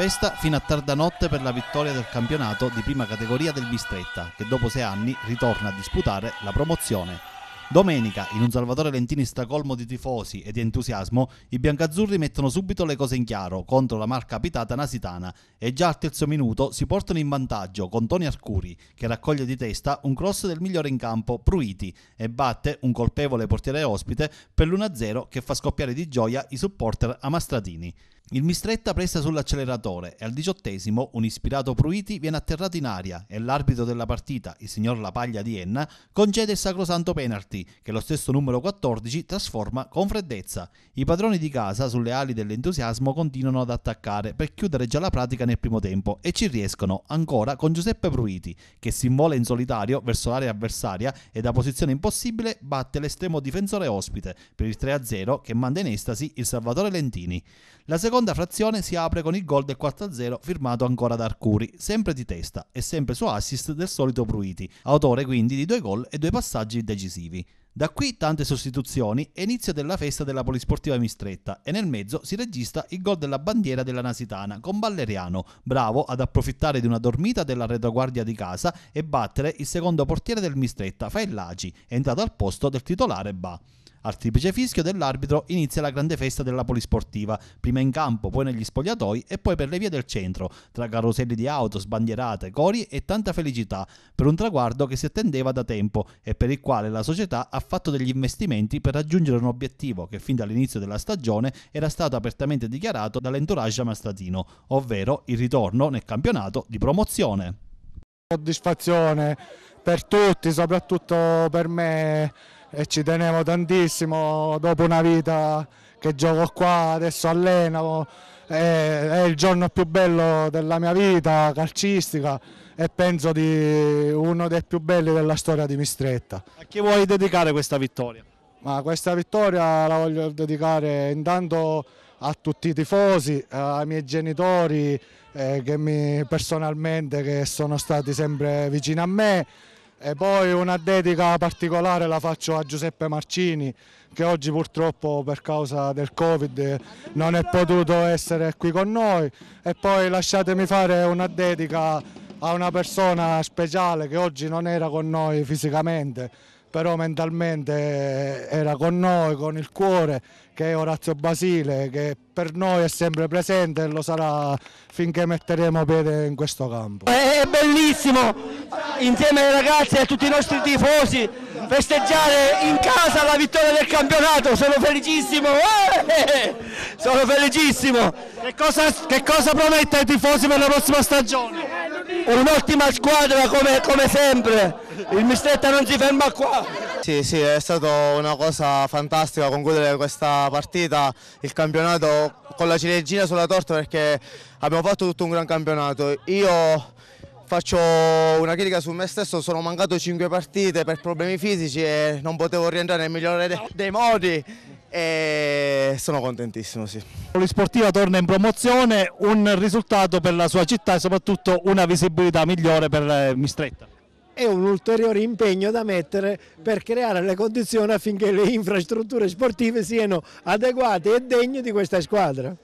festa fino a tarda notte per la vittoria del campionato di prima categoria del Bistretta, che dopo sei anni ritorna a disputare la promozione. Domenica, in un Salvatore Lentini stracolmo di tifosi e di entusiasmo, i biancazzurri mettono subito le cose in chiaro contro la marca abitata nasitana e già al terzo minuto si portano in vantaggio con Toni Arcuri, che raccoglie di testa un cross del migliore in campo, Pruiti, e batte un colpevole portiere ospite per l'1-0 che fa scoppiare di gioia i supporter amastratini. Il Mistretta presta sull'acceleratore e al diciottesimo un ispirato Pruiti viene atterrato in aria e l'arbitro della partita, il signor La Paglia di Enna, concede il sacrosanto penalty che lo stesso numero 14 trasforma con freddezza. I padroni di casa sulle ali dell'entusiasmo continuano ad attaccare per chiudere già la pratica nel primo tempo e ci riescono ancora con Giuseppe Pruiti che si immola in solitario verso l'area avversaria e da posizione impossibile batte l'estremo difensore ospite per il 3-0 che manda in estasi il Salvatore Lentini. La seconda seconda frazione si apre con il gol del 4-0 firmato ancora da Arcuri, sempre di testa e sempre su assist del solito Pruiti, autore quindi di due gol e due passaggi decisivi. Da qui tante sostituzioni e inizio della festa della polisportiva mistretta e nel mezzo si registra il gol della bandiera della Nasitana con Valeriano, bravo ad approfittare di una dormita della retroguardia di casa e battere il secondo portiere del mistretta, Faellaci, entrato al posto del titolare Ba. Al triplice fischio dell'arbitro inizia la grande festa della polisportiva, prima in campo, poi negli spogliatoi e poi per le vie del centro, tra caroselli di auto, sbandierate, cori e tanta felicità, per un traguardo che si attendeva da tempo e per il quale la società ha fatto degli investimenti per raggiungere un obiettivo che fin dall'inizio della stagione era stato apertamente dichiarato dall'entourage amastratino, ovvero il ritorno nel campionato di promozione soddisfazione per tutti, soprattutto per me e ci tenevo tantissimo dopo una vita che gioco qua, adesso alleno, è, è il giorno più bello della mia vita calcistica e penso di uno dei più belli della storia di Mistretta. A chi vuoi dedicare questa vittoria? Ma questa vittoria la voglio dedicare intanto a tutti i tifosi, eh, ai miei genitori eh, che mi, personalmente che sono stati sempre vicini a me, e poi una dedica particolare la faccio a Giuseppe Marcini che oggi purtroppo per causa del Covid non è potuto essere qui con noi e poi lasciatemi fare una dedica a una persona speciale che oggi non era con noi fisicamente però mentalmente eh, era con noi, con il cuore, che è Orazio Basile, che per noi è sempre presente e lo sarà finché metteremo piede in questo campo. È bellissimo, insieme ai ragazzi e a tutti i nostri tifosi, festeggiare in casa la vittoria del campionato, sono felicissimo, eh! sono felicissimo. Che cosa, che cosa promette ai tifosi per la prossima stagione? Un'ottima squadra come, come sempre, il Mistretta non si ferma qua. Sì, sì, è stata una cosa fantastica concludere questa partita, il campionato con la ciliegina sulla torta perché abbiamo fatto tutto un gran campionato. Io faccio una critica su me stesso, sono mancato 5 partite per problemi fisici e non potevo rientrare nel migliore dei modi e sono contentissimo sì. L'Isportiva torna in promozione, un risultato per la sua città e soprattutto una visibilità migliore per eh, Mistretta. È un ulteriore impegno da mettere per creare le condizioni affinché le infrastrutture sportive siano adeguate e degne di questa squadra.